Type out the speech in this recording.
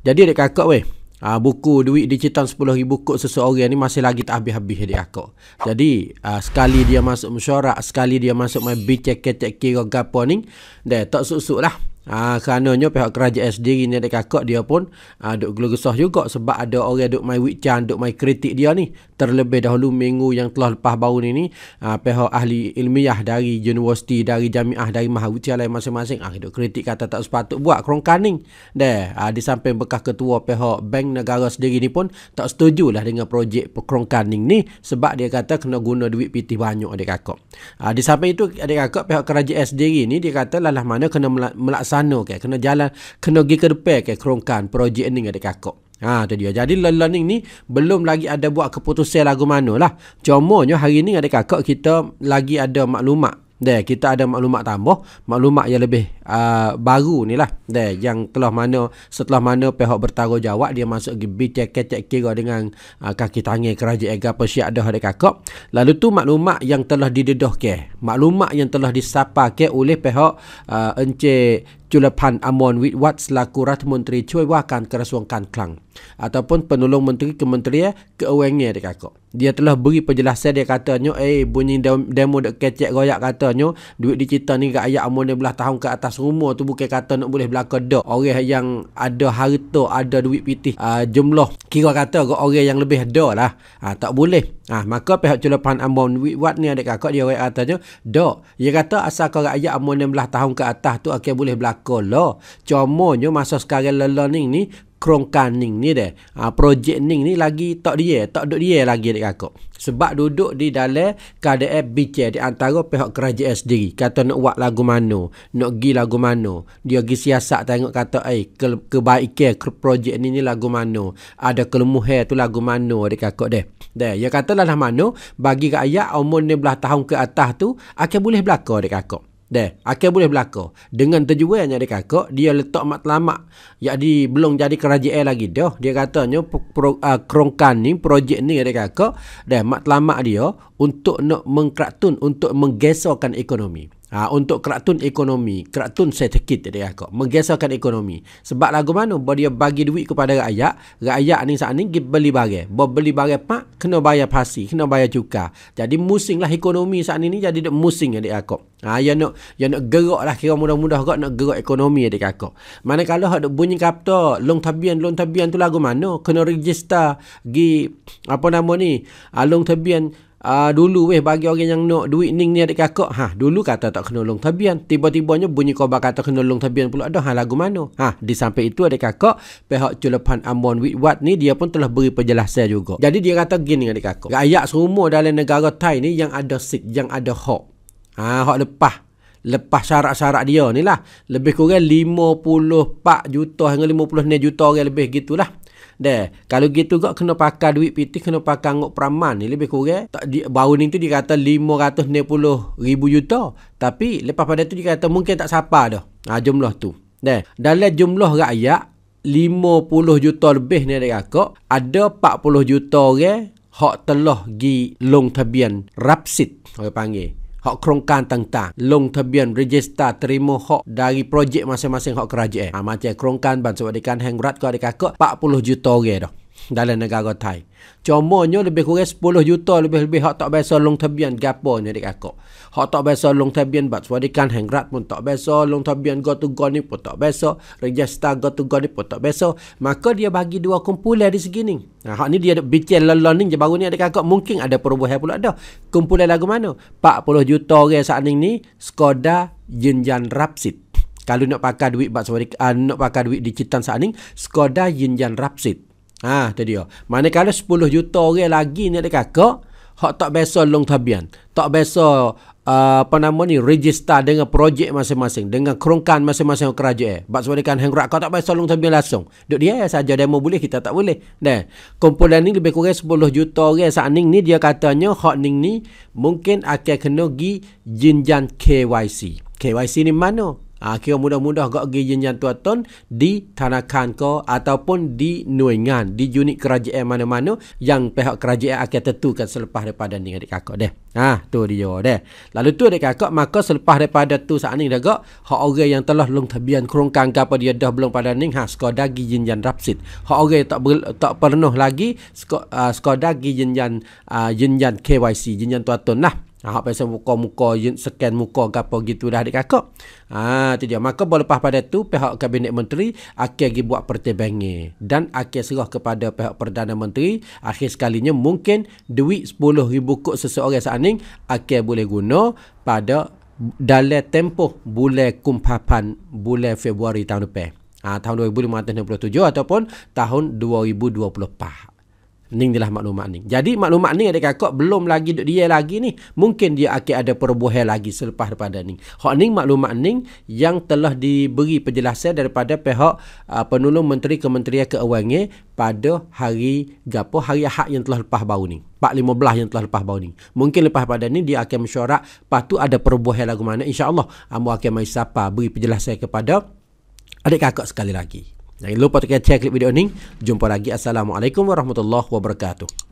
Jadi dia kakak weh. Uh, buku duit dicitan 10,000 buku seseorang ni masih lagi tak habis-habis dia aku. Jadi uh, sekali dia masuk mesyuarat, sekali dia masuk main bicek-kecek kira gapa ni, dia tak susuk lah. Ah ha, kerananya pihak kerajaan sendiri ni adik kakak dia pun ah ha, duk gelugesah juga sebab ada orang duk mai wicang duk mai kritik dia ni terlebih dahulu minggu yang telah lepas baru ni ni ah pihak ahli ilmiah dari universiti dari jami'ah dari mahawicialai masing-masing ah ha, duk kritik kata tak sepatut buat kerongkaning deh ha, di samping bekas ketua pihak bank negara sendiri ni pun tak setuju lah dengan projek kerongkaning ni sebab dia kata kena guna duit piti banyak adik kakak ah ha, di samping itu adik kakak pihak kerajaan sendiri ni dia kata lalah mana kena melaksanakan sana ke kena jalan kena pergi ke depan ke kerongkan projek ni ada dekat kok Ha, tu dia. Jadi learning ni belum lagi ada buat keputusan lagu mana lah. Cumanya hari ni ada kakak kita lagi ada maklumat. Deh, kita ada maklumat tambah. Maklumat yang lebih uh, baru ni lah. Deh, yang telah mana, setelah mana pihak bertanggungjawab dia masuk ke BCK cek kira dengan uh, kaki tangan kerajaan ke apa siap dah ada kakak. Lalu tu maklumat yang telah didedah ke. Maklumat yang telah disapa ke oleh pihak uh, Encik จุลพันธ์อมรวิวัฒน์สลากุรัฐมนตรีช่วยว่าการกระทรวงการคลังอาตพนปนุลงมนตรีกมนตรีกเอวงเงดกะก kan dia telah beri penjelasan dia katanya eh bunyi demo dek kecek katanya duit dicita ni gak ayak amun dia belah tahun ke atas rumah tu bukan kata boleh belaka dak orang yang ada harta ada duit pitih ah, jumlah kira kata gak yang lebih dak lah ah, tak boleh ha, pihak celupan amun duit ni adik dia katanya dak dia kata asal gak ayak amun dia belah tahun ke atas tu akan okay, boleh belaka sakolo cumanya masa sekarang lelaning ni kerongkan ning ni deh ha, projek ning ni lagi tak dia tak duduk dia lagi dekat aku sebab duduk di dalam KDF BC di antara pihak kerajaan sendiri kata nak buat lagu mana nak pergi lagu mana dia pergi siasat tengok kata eh ke, kebaikan ke projek ni ni lagu mana ada kelemuhan tu lagu mana dekat aku deh deh dia katalah lah, lah mana bagi ke ayat umur ni tahun ke atas tu akan boleh berlaku dekat aku Deh, akhir boleh berlaku. Dengan terjualnya dia kakak, dia letak mat matlamat. Jadi, belum jadi kerajaan lagi. Deh, dia katanya, pro, uh, kerongkan ni, projek ni dia kakak. Deh, matlamat dia untuk nak mengkratun, untuk menggesokkan ekonomi. Ha, untuk keratun ekonomi, keratun sertifikat tadi aku menggesarkan ekonomi. Sebab lagu mana bo dia bagi duit kepada rakyat, rakyat ni saat ni gi beli barang. Bo beli barang pak kena bayar pasi, kena bayar cukai. Jadi musinglah ekonomi saat ini jadi dek musing adik aku. Ha, ya nak ya nak gerak lah kira mudah-mudah gak nak gerak ekonomi adik aku. Mana kalau hak dek bunyi kapto, long tabian long tabian tu lagu mana kena register gi apa nama ni? Ha, long tabian Uh, dulu weh bagi orang yang nak duit ning ni adik kakak ha dulu kata tak kena long tabian tiba-tibanya bunyi kau kata kena long tabian pula dah ha lagu mana? ha di sampai itu adik kakak pihak culapan Ambon Witwat ni dia pun telah beri penjelasan juga jadi dia kata gini adik kakak rakyat semua dalam negara Thai ni yang ada sik yang ada hak ha hak lepas lepas syarat-syarat dia ni lah lebih kurang 54 juta hingga 56 juta orang lebih gitulah Deh, kalau gitu kau kena pakai duit piti, kena pakai ngok peraman ni lebih kurang. Tak, di, baru ni tu dia kata 560 ribu juta. Tapi lepas pada tu dikata mungkin tak sapa dah. Ha, jumlah tu. Deh, dalam jumlah rakyat, 50 juta lebih ni dari aku, ada 40 juta orang hok telah gi long tabian rapsit orang panggil hak kerongkan tentang long tabian register terima hak dari projek masing-masing hak kerajaan. Ha, macam kerongkan bantuan sebab dikan hang berat kau adik kakak 40 juta orang dah dalam negara Thai. Cumanya lebih kurang 10 juta lebih-lebih hak tak biasa long tabian gapo ni dekat aku. Hak tak biasa long tabian bat sebab dikan hangrat pun tak biasa long tabian go to go ni pun tak biasa, register go to go ni pun tak biasa. Maka dia bagi dua kumpulan di segi ni. Nah, ha, hak ni dia ada bicara lalon ni je baru ni dekat aku mungkin ada perubahan pula ada. Kumpulan lagu mana? 40 juta orang saat ni ni Skoda Jinjan Rapsit. Kalau nak pakai duit bat sebab uh, ah, nak pakai duit di Citan saat ni Skoda Jinjan Rapsit. Ha tu dia. Manakala 10 juta orang lagi ni dekat kak, hak tak biasa long tabian. Tak biasa uh, apa nama ni register dengan projek masing-masing dengan kerongkan masing-masing kerajaan. Eh, sebab sebab kan hang kau tak biasa long tabian langsung. Duk dia eh, saja demo boleh kita tak boleh. Dan kumpulan ni lebih kurang 10 juta orang saat ni dia katanya hak ning ni mungkin akan kena gi jinjan KYC. KYC ni mana? Ha, kira mudah-mudah gak pergi jenjang tuan-tuan di tanakan ko ataupun di nuingan, di unit kerajaan mana-mana yang pihak kerajaan akan tentukan selepas daripada ni adik kakak deh. Ah ha, tu dia deh. Lalu tu adik kakak maka selepas daripada tu saat ni dah gak hak orang yang telah lung tabian kerongkang apa dia dah belum pada ning ha skor dagi jenjang rapsit. Hak orang tak ber, tak pernah lagi skor uh, skor dagi jenjang uh, jenjang KYC jenjang tuan-tuan lah. Ahak pasal muka-muka scan muka gapo gitu dah adik kakak. Ha ah, tu dia. Maka berlepas pada tu pihak kabinet menteri akhir lagi buat pertimbangan dan akhir serah kepada pihak perdana menteri akhir sekalinya mungkin duit 10000 kok seseorang saat akhir boleh guna pada dalam tempoh bulan kumpapan bulan Februari tahun depan. Ha, ah, tahun 2567 ataupun tahun 2024. Ning dilah maklumat ning. Jadi maklumat ning ada kakak belum lagi duk dia lagi ni. Mungkin dia akan ada perbuahan lagi selepas daripada ning. Hak ning maklumat ning yang telah diberi penjelasan daripada pihak uh, penolong menteri kementerian keuangan pada hari gapo hari hak yang telah lepas bau ni. 415 yang telah lepas bau ni. Mungkin lepas pada ni dia akan mesyuarat patu ada perbuahan lagu mana insya-Allah. Ambo akan mai siapa beri penjelasan kepada adik kakak sekali lagi. Jangan lupa untuk check klip video ini. Jumpa lagi. Assalamualaikum warahmatullahi wabarakatuh.